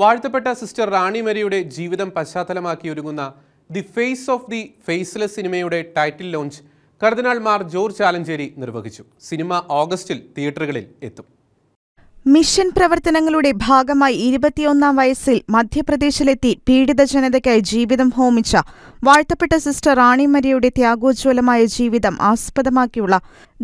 വാഴ്ത്തപ്പെട്ട സിസ്റ്റർ റാണി മരിയുടെ ജീവിതം പശ്ചാത്തലമാക്കി ഒരുങ്ങുന്ന the face of the faceless സിനിമയുടെ ടൈറ്റിൽ ലോഞ്ച് കർദിനാൾ മാർ ജോർജ് ആലഞ്ചേരി നിർവഹിച്ചു സിനിമ ഓഗസ്റ്റിൽ തിയേറ്ററുകളിൽ എത്തും മിഷൻ പ്രവർത്തനങ്ങളുടെ ഭാഗമായി ഇരുപത്തിയൊന്നാം വയസ്സിൽ മധ്യപ്രദേശിലെത്തി പീഡിത ജനതയ്ക്കായി ജീവിതം ഹോമിച്ച വാഴ്ത്തപ്പെട്ട സിസ്റ്റർ റാണി മരിയയുടെ ത്യാഗോജ്വലമായ ജീവിതം ആസ്പദമാക്കിയുള്ള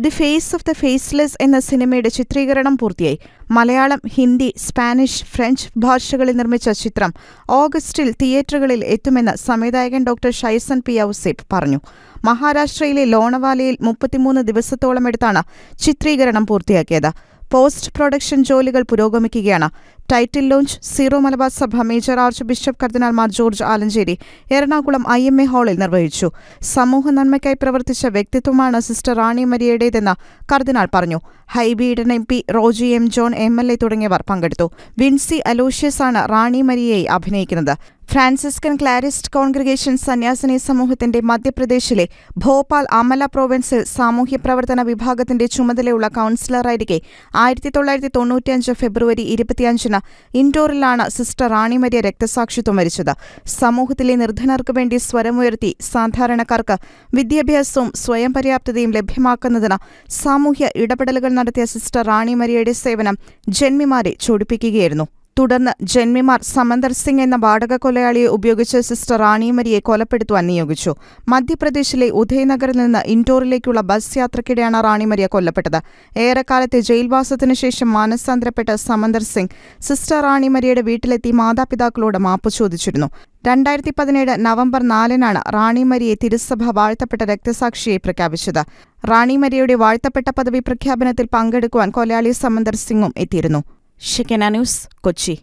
the face of the faceless എന്ന സിനിമയുടെ ചിത്രീകരണം പൂർത്തിയായി മലയാളം ഹിന്ദി സ്പാനിഷ് ഫ്രഞ്ച് ഭാഷകളിൽ നിർമ്മിച്ച ചിത്രം ഓഗസ്റ്റിൽ തിയേറ്ററുകളിൽ എത്തുമെന്ന് സംവിധായകൻ ഡോക്ടർ ഷൈസൻ പി ഔസേബ് പറഞ്ഞു മഹാരാഷ്ട്രയിലെ ലോണവാലയിൽ മുപ്പത്തിമൂന്ന് ദിവസത്തോളം എടുത്താണ് ചിത്രീകരണം പൂർത്തിയാക്കിയത് പോസ്റ്റ് പ്രൊഡക്ഷൻ ജോലികൾ പുരോഗമിക്കുകയാണ് title launch Syro Malabar Sabha major archbishop കർദിനാൾമാർ George Alencherry Ernakulam I M A ഹാളിൽ നിർവഹിച്ചു സമൂഹ നന്മയ്ക്കായി പ്രവർത്തിച്ച വ്യക്തിത്വമാണ് സിസ്റ്റർ റാണി മരിയയുടേതെന്ന് കർദിനാൾ പറഞ്ഞു Hibi Eden M P Roji M John M L A തുടങ്ങിയവർ പങ്കെടുത്തു വിൻസി അലോഷ്യസ് ആണ് റാണി മരിയയെ അഭിനയിക്കുന്നത് ഫ്രാൻസിസ്കൻ ക്ലാരിസ്റ്റ് കോൺഗ്രിഗേഷൻ സന്യാസിനി സമൂഹത്തിന്റെ മധ്യപ്രദേശിലെ ഭോപ്പാൽ അമല പ്രൊവിൻസിൽ സാമൂഹ്യ പ്രവർത്തന വിഭാഗത്തിന്റെ ചുമതലയുള്ള കൌൺസിലറായിരിക്കെ ആയിരത്തി തൊള്ളായിരത്തി തൊണ്ണൂറ്റിയഞ്ച് ഫെബ്രുവരി ഇരുപത്തിയഞ്ചിന് ഇൻഡോറിലാണ് സിസ്റ്റർ റാണിമരിയ രക്തസാക്ഷിത്വം വരിച്ചത് സമൂഹത്തിലെ നിർധനർക്ക് വേണ്ടി സ്വരമുയർത്തി സാധാരണക്കാർക്ക് വിദ്യാഭ്യാസവും സ്വയം പര്യാപ്തതയും ലഭ്യമാക്കുന്നതിന് സാമൂഹ്യ ഇടപെടലുകൾ നടത്തിയ സിസ്റ്റർ റാണിമരിയയുടെ സേവനം ജന്മിമാരെ ചൊടിപ്പിക്കുകയായിരുന്നു തുടർന്ന് ജന്മിമാർ സമന്തർ സിംഗ് എന്ന വാടക കൊലയാളിയെ ഉപയോഗിച്ച് സിസ്റ്റർ റാണിമരിയെ കൊലപ്പെടുത്തുവാൻ നിയോഗിച്ചു മധ്യപ്രദേശിലെ ഉദയനഗറിൽ നിന്ന് ഇൻഡോറിലേക്കുള്ള ബസ് യാത്രക്കിടെയാണ് റാണിമരിയ കൊല്ലപ്പെട്ടത് ഏറെക്കാലത്തെ ജയിൽവാസത്തിനു ശേഷം മാനസാന്തരപ്പെട്ട സമന്തർ സിംഗ് സിസ്റ്റർ റാണിമരിയുടെ വീട്ടിലെത്തി മാതാപിതാക്കളോട് മാപ്പ് ചോദിച്ചിരുന്നു രണ്ടായിരത്തി പതിനേഴ് നവംബർ നാലിനാണ് റാണിമരിയെ തിരുസഭ വാഴ്ത്തപ്പെട്ട രക്തസാക്ഷിയെ പ്രഖ്യാപിച്ചത് റാണിമരിയുടെ വാഴ്ത്തപ്പെട്ട പദവി പ്രഖ്യാപനത്തിൽ പങ്കെടുക്കുവാൻ കൊലയാളി സമന്തർ സിംഗും എത്തിയിരുന്നു షికెనా న్యూస్ కొచ్చి